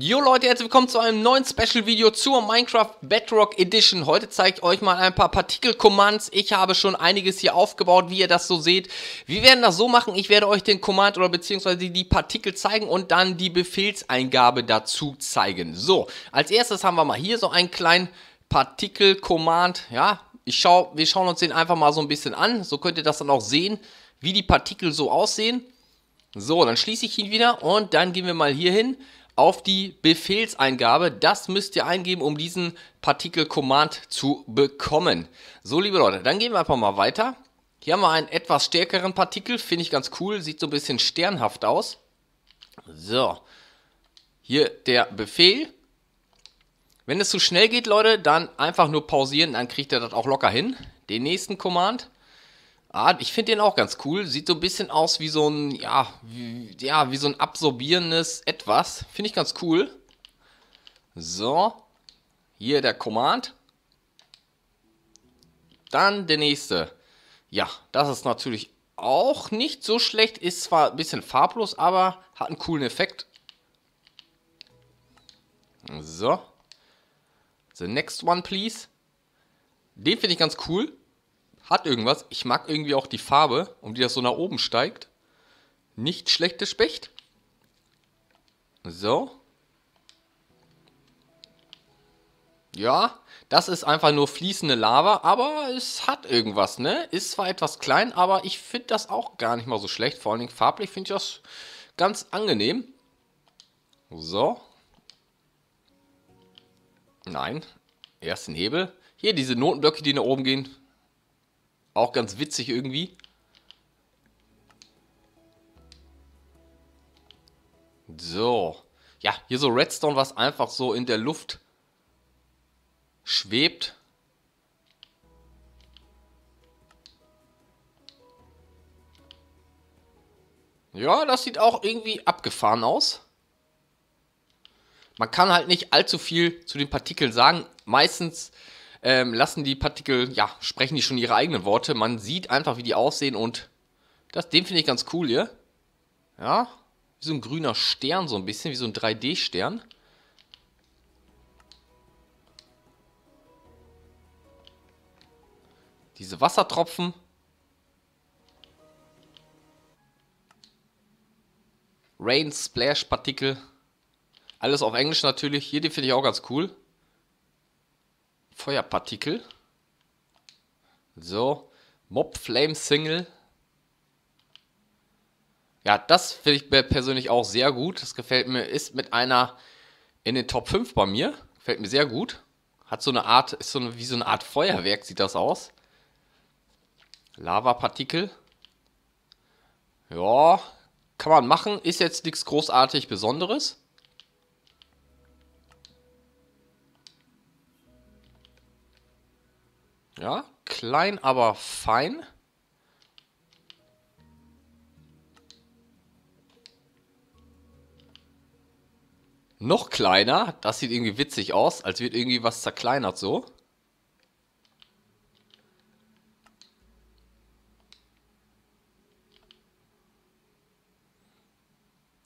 Jo Leute, herzlich willkommen zu einem neuen Special-Video zur Minecraft Bedrock Edition. Heute zeige ich euch mal ein paar Partikel-Commands. Ich habe schon einiges hier aufgebaut, wie ihr das so seht. Wir werden das so machen, ich werde euch den Command oder beziehungsweise die Partikel zeigen und dann die Befehlseingabe dazu zeigen. So, als erstes haben wir mal hier so einen kleinen Partikel-Command, ja, ich schau, wir schauen uns den einfach mal so ein bisschen an. So könnt ihr das dann auch sehen, wie die Partikel so aussehen. So, dann schließe ich ihn wieder und dann gehen wir mal hier hin auf die Befehlseingabe. Das müsst ihr eingeben, um diesen Partikel-Command zu bekommen. So, liebe Leute, dann gehen wir einfach mal weiter. Hier haben wir einen etwas stärkeren Partikel, finde ich ganz cool, sieht so ein bisschen sternhaft aus. So, hier der Befehl. Wenn es zu schnell geht, Leute, dann einfach nur pausieren, dann kriegt ihr das auch locker hin. Den nächsten Command. Ah, ich finde den auch ganz cool. Sieht so ein bisschen aus wie so ein, ja, wie, ja, wie so ein absorbierendes Etwas. Finde ich ganz cool. So. Hier der Command. Dann der nächste. Ja, das ist natürlich auch nicht so schlecht. Ist zwar ein bisschen farblos, aber hat einen coolen Effekt. So. The Next One Please. Den finde ich ganz cool. Hat irgendwas. Ich mag irgendwie auch die Farbe, um die das so nach oben steigt. Nicht schlechtes Specht. So. Ja, das ist einfach nur fließende Lava, aber es hat irgendwas, ne? Ist zwar etwas klein, aber ich finde das auch gar nicht mal so schlecht. Vor allen Dingen farblich finde ich das ganz angenehm. So, Nein. Erst den Hebel. Hier diese Notenblöcke, die nach oben gehen. Auch ganz witzig irgendwie. So. Ja, hier so Redstone, was einfach so in der Luft schwebt. Ja, das sieht auch irgendwie abgefahren aus. Man kann halt nicht allzu viel zu den Partikeln sagen. Meistens ähm, lassen die Partikel, ja, sprechen die schon ihre eigenen Worte. Man sieht einfach, wie die aussehen und das, den finde ich ganz cool hier. Ja, wie so ein grüner Stern, so ein bisschen, wie so ein 3D-Stern. Diese Wassertropfen. Rain Splash Partikel. Alles auf Englisch natürlich. Hier, die finde ich auch ganz cool. Feuerpartikel. So. Mob Flame Single. Ja, das finde ich persönlich auch sehr gut. Das gefällt mir, ist mit einer in den Top 5 bei mir. Gefällt mir sehr gut. Hat so eine Art, ist so eine, wie so eine Art Feuerwerk, sieht das aus. Lavapartikel. Ja, kann man machen. Ist jetzt nichts großartig Besonderes. Ja, klein, aber fein. Noch kleiner. Das sieht irgendwie witzig aus, als wird irgendwie was zerkleinert so.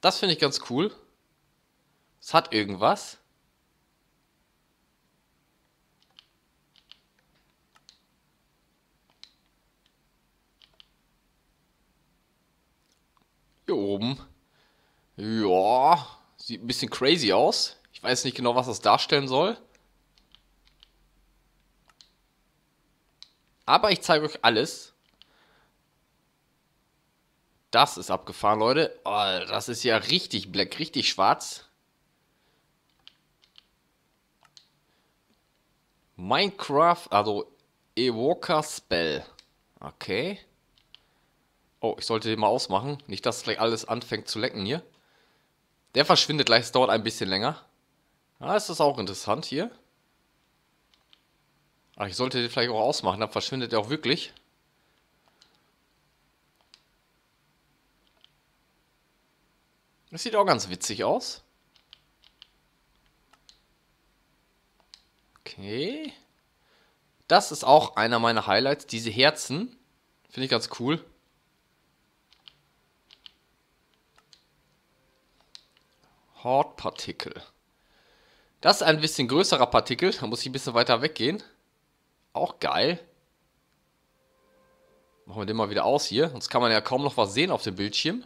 Das finde ich ganz cool. Es hat irgendwas. Hier oben. Ja, sieht ein bisschen crazy aus. Ich weiß nicht genau, was das darstellen soll. Aber ich zeige euch alles. Das ist abgefahren, Leute. Oh, das ist ja richtig black, richtig schwarz. Minecraft, also Evoker Spell. Okay. Oh, ich sollte den mal ausmachen. Nicht, dass gleich alles anfängt zu lecken hier. Der verschwindet gleich, es dauert ein bisschen länger. Ah, ist das auch interessant hier. Ach, ich sollte den vielleicht auch ausmachen, dann verschwindet er auch wirklich. Das sieht auch ganz witzig aus. Okay. Das ist auch einer meiner Highlights, diese Herzen. Finde ich ganz cool. Hortpartikel. Das ist ein bisschen größerer Partikel. Da muss ich ein bisschen weiter weggehen. Auch geil. Machen wir den mal wieder aus hier. Sonst kann man ja kaum noch was sehen auf dem Bildschirm.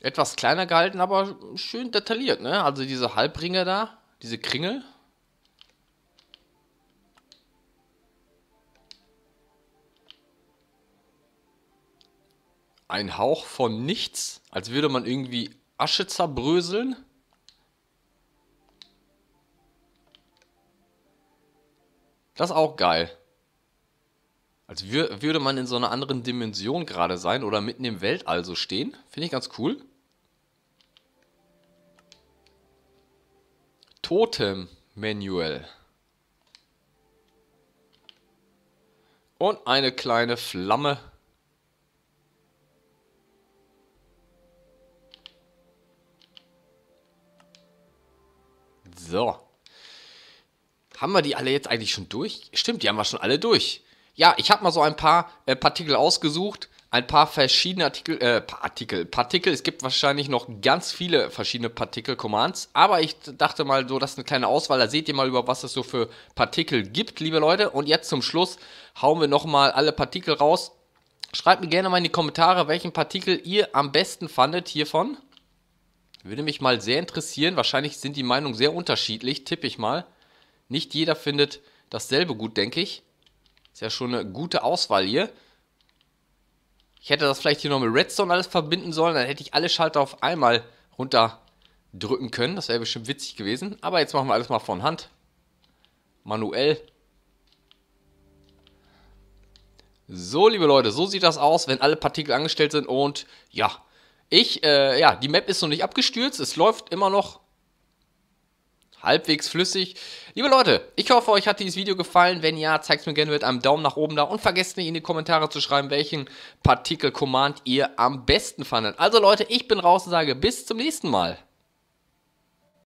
Etwas kleiner gehalten, aber schön detailliert, ne? Also diese Halbringe da, diese Kringel. ein Hauch von nichts, als würde man irgendwie Asche zerbröseln. Das ist auch geil. Als wür würde man in so einer anderen Dimension gerade sein oder mitten im Weltall so stehen. Finde ich ganz cool. Totem-Manual. Und eine kleine Flamme So. Haben wir die alle jetzt eigentlich schon durch? Stimmt, die haben wir schon alle durch. Ja, ich habe mal so ein paar äh, Partikel ausgesucht, ein paar verschiedene Artikel, äh, Artikel, Partikel. Es gibt wahrscheinlich noch ganz viele verschiedene Partikel-Commands, aber ich dachte mal so, das ist eine kleine Auswahl. Da seht ihr mal über, was es so für Partikel gibt, liebe Leute. Und jetzt zum Schluss hauen wir nochmal alle Partikel raus. Schreibt mir gerne mal in die Kommentare, welchen Partikel ihr am besten fandet hiervon. Würde mich mal sehr interessieren. Wahrscheinlich sind die Meinungen sehr unterschiedlich, tippe ich mal. Nicht jeder findet dasselbe gut, denke ich. Ist ja schon eine gute Auswahl hier. Ich hätte das vielleicht hier noch mit Redstone alles verbinden sollen, dann hätte ich alle Schalter auf einmal runterdrücken können. Das wäre bestimmt witzig gewesen. Aber jetzt machen wir alles mal von Hand. Manuell. So, liebe Leute, so sieht das aus, wenn alle Partikel angestellt sind und ja, ich, äh, ja, die Map ist noch nicht abgestürzt, es läuft immer noch halbwegs flüssig. Liebe Leute, ich hoffe, euch hat dieses Video gefallen. Wenn ja, zeigt es mir gerne mit einem Daumen nach oben da und vergesst nicht in die Kommentare zu schreiben, welchen Partikel-Command ihr am besten fandet. Also Leute, ich bin raus und sage bis zum nächsten Mal.